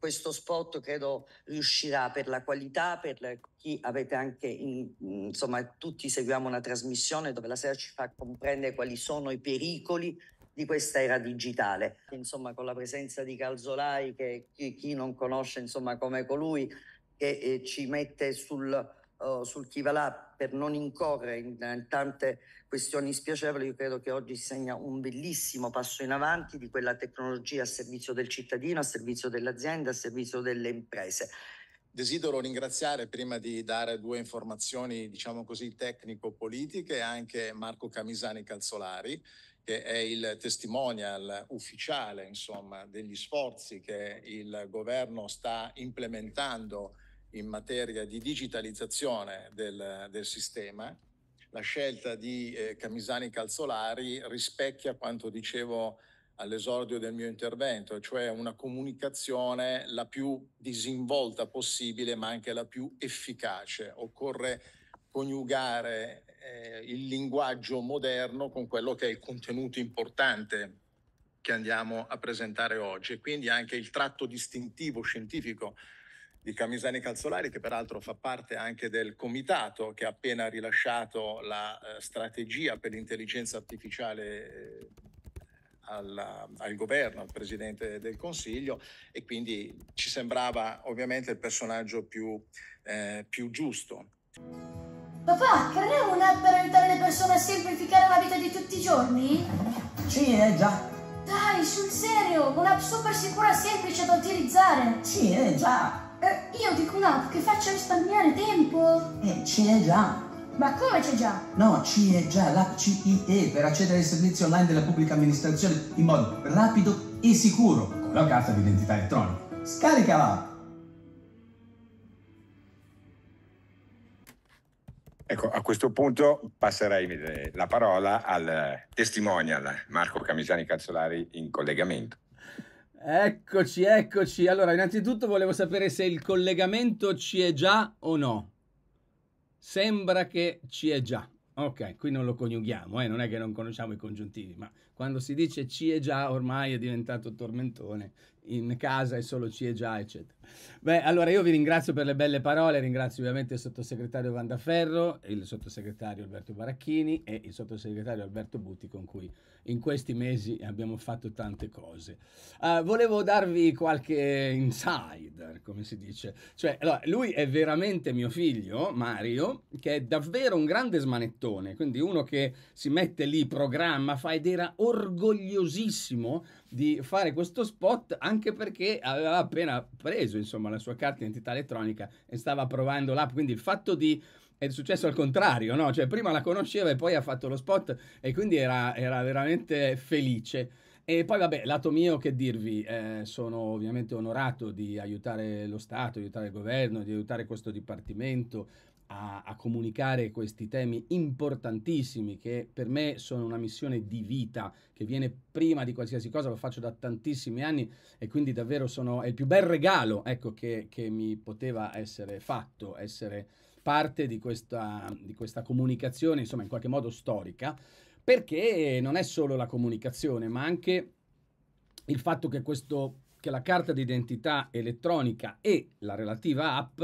questo spot credo riuscirà per la qualità, per chi avete anche, in, insomma, tutti seguiamo una trasmissione dove la sera ci fa comprendere quali sono i pericoli di questa era digitale. Insomma, con la presenza di Calzolai, che chi, chi non conosce, insomma, come colui che eh, ci mette sul, sul chi va là per non incorrere in, in tante questioni spiacevoli, io credo che oggi segna un bellissimo passo in avanti di quella tecnologia a servizio del cittadino, a servizio dell'azienda, a servizio delle imprese. Desidero ringraziare, prima di dare due informazioni, diciamo così, tecnico-politiche, anche Marco Camisani Calzolari, che è il testimonial ufficiale, insomma, degli sforzi che il governo sta implementando in materia di digitalizzazione del, del sistema. La scelta di eh, Camisani Calzolari rispecchia quanto dicevo all'esordio del mio intervento, cioè una comunicazione la più disinvolta possibile, ma anche la più efficace. Occorre coniugare eh, il linguaggio moderno con quello che è il contenuto importante che andiamo a presentare oggi e quindi anche il tratto distintivo scientifico di Camisani Calzolari, che peraltro fa parte anche del comitato che ha appena rilasciato la eh, strategia per l'intelligenza artificiale eh, alla, al governo, al Presidente del Consiglio e quindi ci sembrava ovviamente il personaggio più, eh, più giusto. Papà, creiamo un'app per aiutare le persone a semplificare la vita di tutti i giorni? Sì, eh già. Dai, sul serio, un'app super sicura, e semplice da utilizzare. Sì, eh già eh, io dico un'app che faccio risparmiare tempo. Eh, c'è già. Ma come c'è già? No, c'è già la CIE per accedere ai servizi online della pubblica amministrazione in modo rapido e sicuro con la carta d'identità elettronica. Scarica la! Ecco, a questo punto passerei eh, la parola al eh, testimonial Marco Camigiani Calzolari in collegamento. Eccoci, eccoci. Allora, innanzitutto volevo sapere se il collegamento ci è già o no. Sembra che ci è già. Ok, qui non lo coniughiamo, eh? non è che non conosciamo i congiuntivi, ma quando si dice ci è già ormai è diventato tormentone in casa è solo CIE già, eccetera. Beh, allora io vi ringrazio per le belle parole, ringrazio ovviamente il sottosegretario Vandaferro, il sottosegretario Alberto Baracchini e il sottosegretario Alberto Butti con cui in questi mesi abbiamo fatto tante cose. Uh, volevo darvi qualche insider, come si dice. Cioè, allora, lui è veramente mio figlio, Mario, che è davvero un grande smanettone, quindi uno che si mette lì, programma, fa ed era orgogliosissimo di fare questo spot anche perché aveva appena preso insomma la sua carta identità elettronica e stava provando l'app quindi il fatto di è successo al contrario, no? Cioè prima la conosceva e poi ha fatto lo spot e quindi era, era veramente felice. E poi vabbè, lato mio che dirvi, eh, sono ovviamente onorato di aiutare lo Stato, aiutare il governo, di aiutare questo dipartimento a, a comunicare questi temi importantissimi che per me sono una missione di vita che viene prima di qualsiasi cosa, lo faccio da tantissimi anni e quindi davvero sono, è il più bel regalo ecco, che, che mi poteva essere fatto, essere parte di questa, di questa comunicazione, insomma in qualche modo storica perché non è solo la comunicazione, ma anche il fatto che, questo, che la carta d'identità elettronica e la relativa app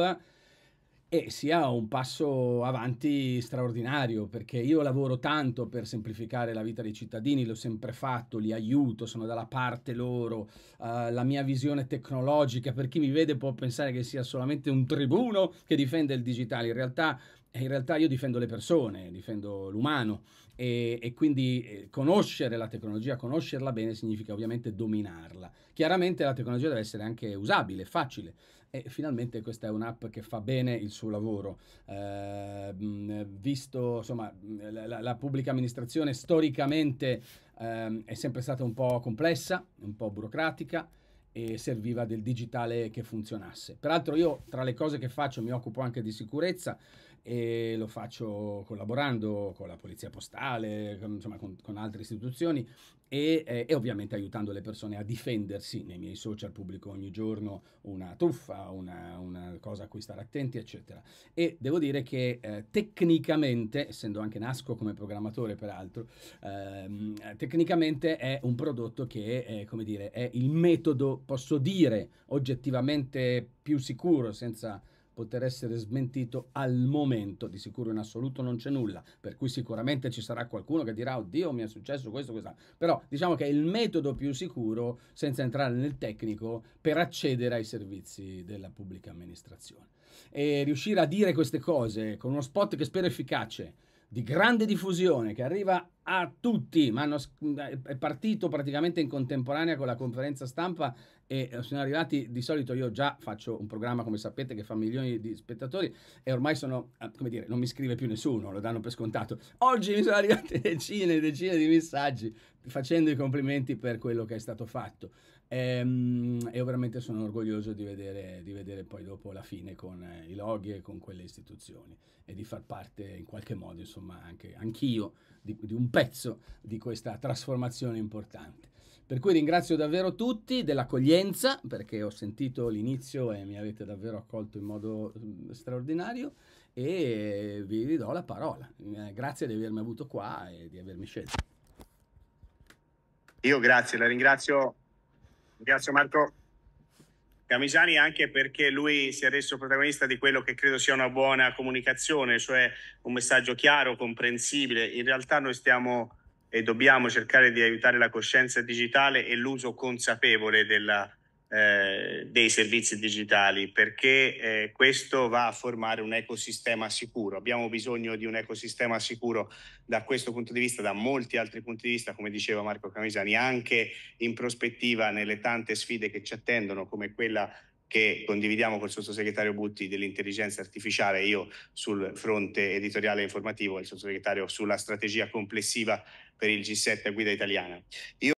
eh, sia un passo avanti straordinario, perché io lavoro tanto per semplificare la vita dei cittadini, l'ho sempre fatto, li aiuto, sono dalla parte loro, uh, la mia visione tecnologica, per chi mi vede può pensare che sia solamente un tribuno che difende il digitale, in realtà in realtà io difendo le persone, difendo l'umano e, e, quindi eh, conoscere la tecnologia, conoscerla bene significa ovviamente dominarla. Chiaramente la tecnologia deve essere anche usabile, facile e finalmente questa è un'app che fa bene il suo lavoro. Eh, visto insomma la, la, pubblica amministrazione storicamente eh, è sempre stata un po' complessa, un po' burocratica e serviva del digitale che funzionasse. Peraltro io tra le cose che faccio mi occupo anche di sicurezza e lo faccio collaborando con la Polizia Postale, con, insomma, con, con altre istituzioni e, eh, e, ovviamente aiutando le persone a difendersi. Nei miei social pubblico ogni giorno una truffa, una, una cosa a cui stare attenti, eccetera. E devo dire che eh, tecnicamente, essendo anche nasco come programmatore peraltro, ehm, tecnicamente è un prodotto che è, come dire, è il metodo posso dire oggettivamente più sicuro, senza poter essere smentito al momento, di sicuro in assoluto non c'è nulla, per cui sicuramente ci sarà qualcuno che dirà oddio mi è successo questo, questo, però diciamo che è il metodo più sicuro, senza entrare nel tecnico, per accedere ai servizi della pubblica amministrazione. E riuscire a dire queste cose con uno spot che spero efficace, di grande diffusione che arriva a tutti, ma hanno, è partito praticamente in contemporanea con la conferenza stampa e eh, sono arrivati, di solito io già faccio un programma come sapete che fa milioni di spettatori e ormai sono, eh, come dire, non mi scrive più nessuno, lo danno per scontato. Oggi mi sono arrivate decine e decine di messaggi facendo i complimenti per quello che è stato fatto. E, ehm, io veramente sono orgoglioso di vedere, di vedere poi dopo la fine con eh, i loghi e con quelle istituzioni e di far parte in qualche modo, insomma, anche anch'io di, di un pezzo di questa trasformazione importante. Per cui ringrazio davvero tutti dell'accoglienza, perché ho sentito l'inizio e mi avete davvero accolto in modo mm, straordinario e vi ridò la parola. Eh, grazie di avermi avuto qua e di avermi scelto. Io grazie, la ringrazio Grazie Marco Camisani anche perché lui si è reso protagonista di quello che credo sia una buona comunicazione, cioè un messaggio chiaro, comprensibile. In realtà noi stiamo e dobbiamo cercare di aiutare la coscienza digitale e l'uso consapevole della eh, dei servizi digitali perché eh, questo va a formare un ecosistema sicuro. Abbiamo bisogno di un ecosistema sicuro da questo punto di vista, da molti altri punti di vista, come diceva Marco Camisani, anche in prospettiva nelle tante sfide che ci attendono, come quella che condividiamo col sottosegretario Butti dell'intelligenza artificiale, io sul fronte editoriale e informativo e il sottosegretario sulla strategia complessiva per il G7 a guida italiana. Io